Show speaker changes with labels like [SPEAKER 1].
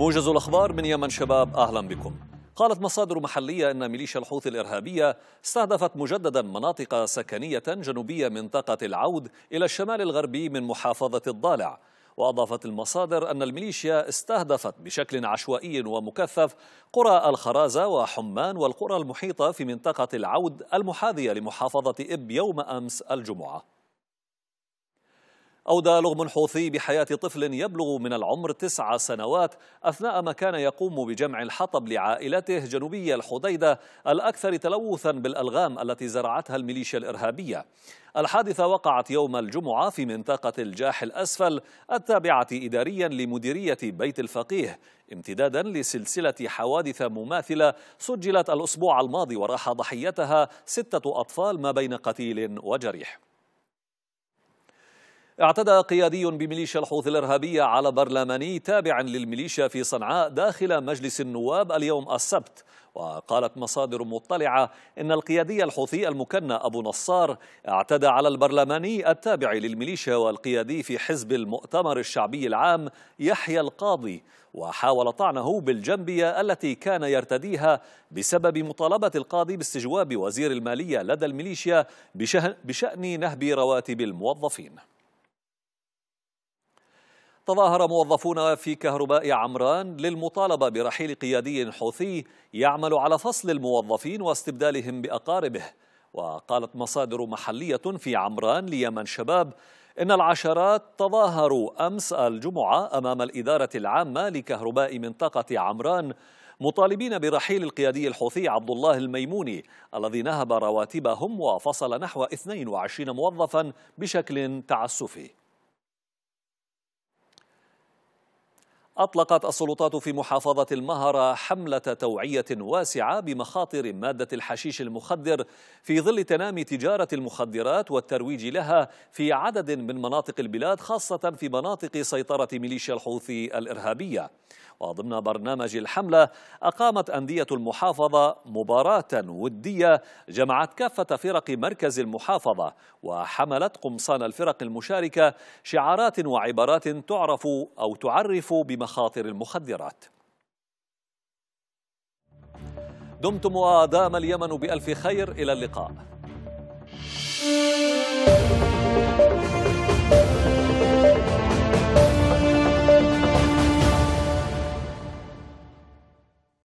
[SPEAKER 1] موجز الأخبار من يمن شباب أهلا بكم قالت مصادر محلية أن ميليشيا الحوثي الإرهابية استهدفت مجددا مناطق سكنية جنوبية منطقة العود إلى الشمال الغربي من محافظة الضالع وأضافت المصادر أن الميليشيا استهدفت بشكل عشوائي ومكثف قرى الخرازة وحمان والقرى المحيطة في منطقة العود المحاذية لمحافظة إب يوم أمس الجمعة أودى لغم حوثي بحياة طفل يبلغ من العمر تسع سنوات أثناء ما كان يقوم بجمع الحطب لعائلته جنوبي الحديدة الأكثر تلوثا بالألغام التي زرعتها الميليشيا الإرهابية الحادثة وقعت يوم الجمعة في منطقة الجاح الأسفل التابعة إداريا لمديرية بيت الفقيه امتدادا لسلسلة حوادث مماثلة سجلت الأسبوع الماضي وراح ضحيتها ستة أطفال ما بين قتيل وجريح اعتدى قيادي بميليشيا الحوثي الإرهابية على برلماني تابع للميليشيا في صنعاء داخل مجلس النواب اليوم السبت وقالت مصادر مطلعة إن القيادي الحوثي المكنى أبو نصار اعتدى على البرلماني التابع للميليشيا والقيادي في حزب المؤتمر الشعبي العام يحيى القاضي وحاول طعنه بالجنبية التي كان يرتديها بسبب مطالبة القاضي باستجواب وزير المالية لدى الميليشيا بشأن نهب رواتب الموظفين تظاهر موظفون في كهرباء عمران للمطالبة برحيل قيادي حوثي يعمل على فصل الموظفين واستبدالهم بأقاربه وقالت مصادر محلية في عمران ليمن شباب إن العشرات تظاهروا أمس الجمعة أمام الإدارة العامة لكهرباء منطقة عمران مطالبين برحيل القيادي الحوثي عبد الله الميموني الذي نهب رواتبهم وفصل نحو 22 موظفا بشكل تعسفي أطلقت السلطات في محافظة المهرة حملة توعية واسعة بمخاطر مادة الحشيش المخدر في ظل تنامي تجارة المخدرات والترويج لها في عدد من مناطق البلاد خاصة في مناطق سيطرة ميليشيا الحوثي الإرهابية وضمن برنامج الحملة أقامت أندية المحافظة مباراة ودية جمعت كافة فرق مركز المحافظة وحملت قمصان الفرق المشاركة شعارات وعبارات تعرف أو تعرف بمخاطر مخاطر المخدرات دمتم وأدام اليمن بألف خير إلى اللقاء